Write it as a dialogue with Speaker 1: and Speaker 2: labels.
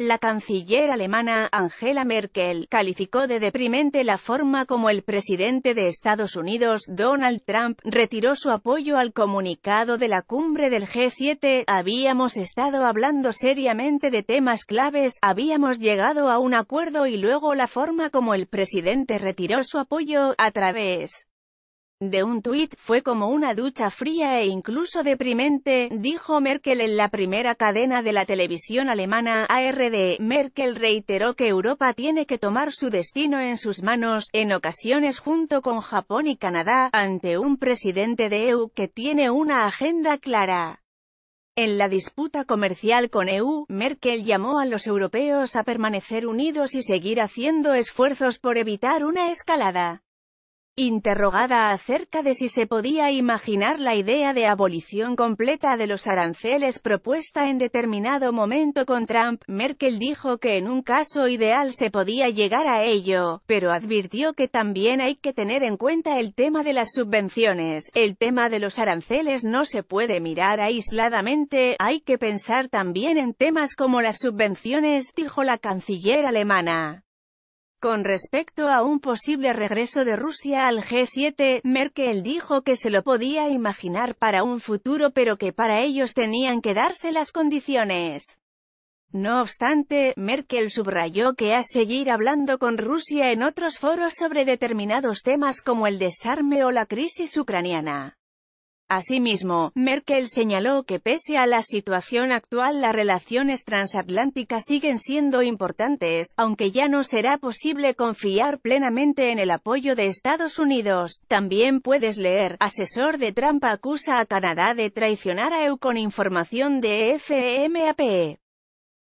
Speaker 1: La canciller alemana Angela Merkel calificó de deprimente la forma como el presidente de Estados Unidos, Donald Trump, retiró su apoyo al comunicado de la cumbre del G7. Habíamos estado hablando seriamente de temas claves, habíamos llegado a un acuerdo y luego la forma como el presidente retiró su apoyo, a través de un tuit fue como una ducha fría e incluso deprimente, dijo Merkel en la primera cadena de la televisión alemana ARD. Merkel reiteró que Europa tiene que tomar su destino en sus manos, en ocasiones junto con Japón y Canadá, ante un presidente de EU que tiene una agenda clara. En la disputa comercial con EU, Merkel llamó a los europeos a permanecer unidos y seguir haciendo esfuerzos por evitar una escalada. Interrogada acerca de si se podía imaginar la idea de abolición completa de los aranceles propuesta en determinado momento con Trump, Merkel dijo que en un caso ideal se podía llegar a ello, pero advirtió que también hay que tener en cuenta el tema de las subvenciones. El tema de los aranceles no se puede mirar aisladamente, hay que pensar también en temas como las subvenciones, dijo la canciller alemana. Con respecto a un posible regreso de Rusia al G7, Merkel dijo que se lo podía imaginar para un futuro pero que para ellos tenían que darse las condiciones. No obstante, Merkel subrayó que a seguir hablando con Rusia en otros foros sobre determinados temas como el desarme o la crisis ucraniana. Asimismo, Merkel señaló que pese a la situación actual las relaciones transatlánticas siguen siendo importantes, aunque ya no será posible confiar plenamente en el apoyo de Estados Unidos. También puedes leer, asesor de Trump acusa a Canadá de traicionar a EU con información de FMAP.